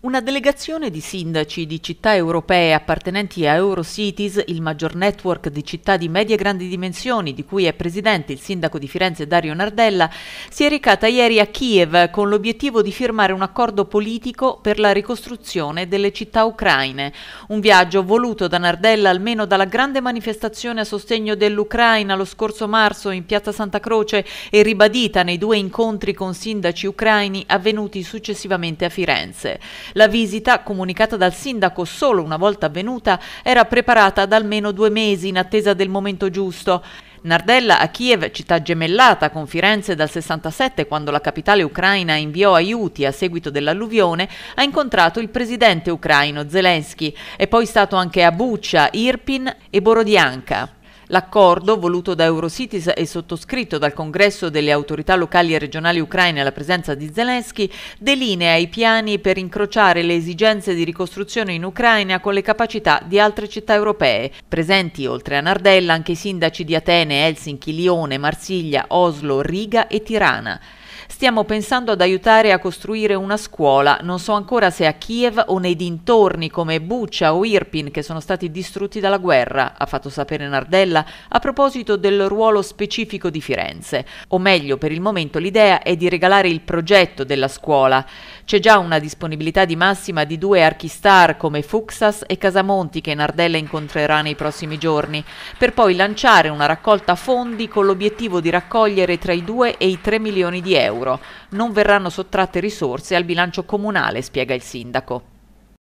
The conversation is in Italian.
Una delegazione di sindaci di città europee appartenenti a Eurocities, il maggior network di città di medie e grandi dimensioni di cui è presidente il sindaco di Firenze Dario Nardella, si è recata ieri a Kiev con l'obiettivo di firmare un accordo politico per la ricostruzione delle città ucraine. Un viaggio voluto da Nardella almeno dalla grande manifestazione a sostegno dell'Ucraina lo scorso marzo in piazza Santa Croce e ribadita nei due incontri con sindaci ucraini avvenuti successivamente a Firenze. La visita, comunicata dal sindaco solo una volta avvenuta, era preparata da almeno due mesi in attesa del momento giusto. Nardella a Kiev, città gemellata con Firenze dal 67 quando la capitale ucraina inviò aiuti a seguito dell'alluvione, ha incontrato il presidente ucraino Zelensky. È poi stato anche a Buccia, Irpin e Borodianka. L'accordo, voluto da Eurocities e sottoscritto dal Congresso delle autorità locali e regionali ucraine alla presenza di Zelensky, delinea i piani per incrociare le esigenze di ricostruzione in Ucraina con le capacità di altre città europee. Presenti, oltre a Nardella, anche i sindaci di Atene, Helsinki, Lione, Marsiglia, Oslo, Riga e Tirana. Stiamo pensando ad aiutare a costruire una scuola, non so ancora se a Kiev o nei dintorni come Bucha o Irpin che sono stati distrutti dalla guerra, ha fatto sapere Nardella a proposito del ruolo specifico di Firenze. O meglio, per il momento l'idea è di regalare il progetto della scuola. C'è già una disponibilità di massima di due archistar come Fuxas e Casamonti che Nardella incontrerà nei prossimi giorni, per poi lanciare una raccolta fondi con l'obiettivo di raccogliere tra i 2 e i 3 milioni di euro euro. Non verranno sottratte risorse al bilancio comunale, spiega il sindaco.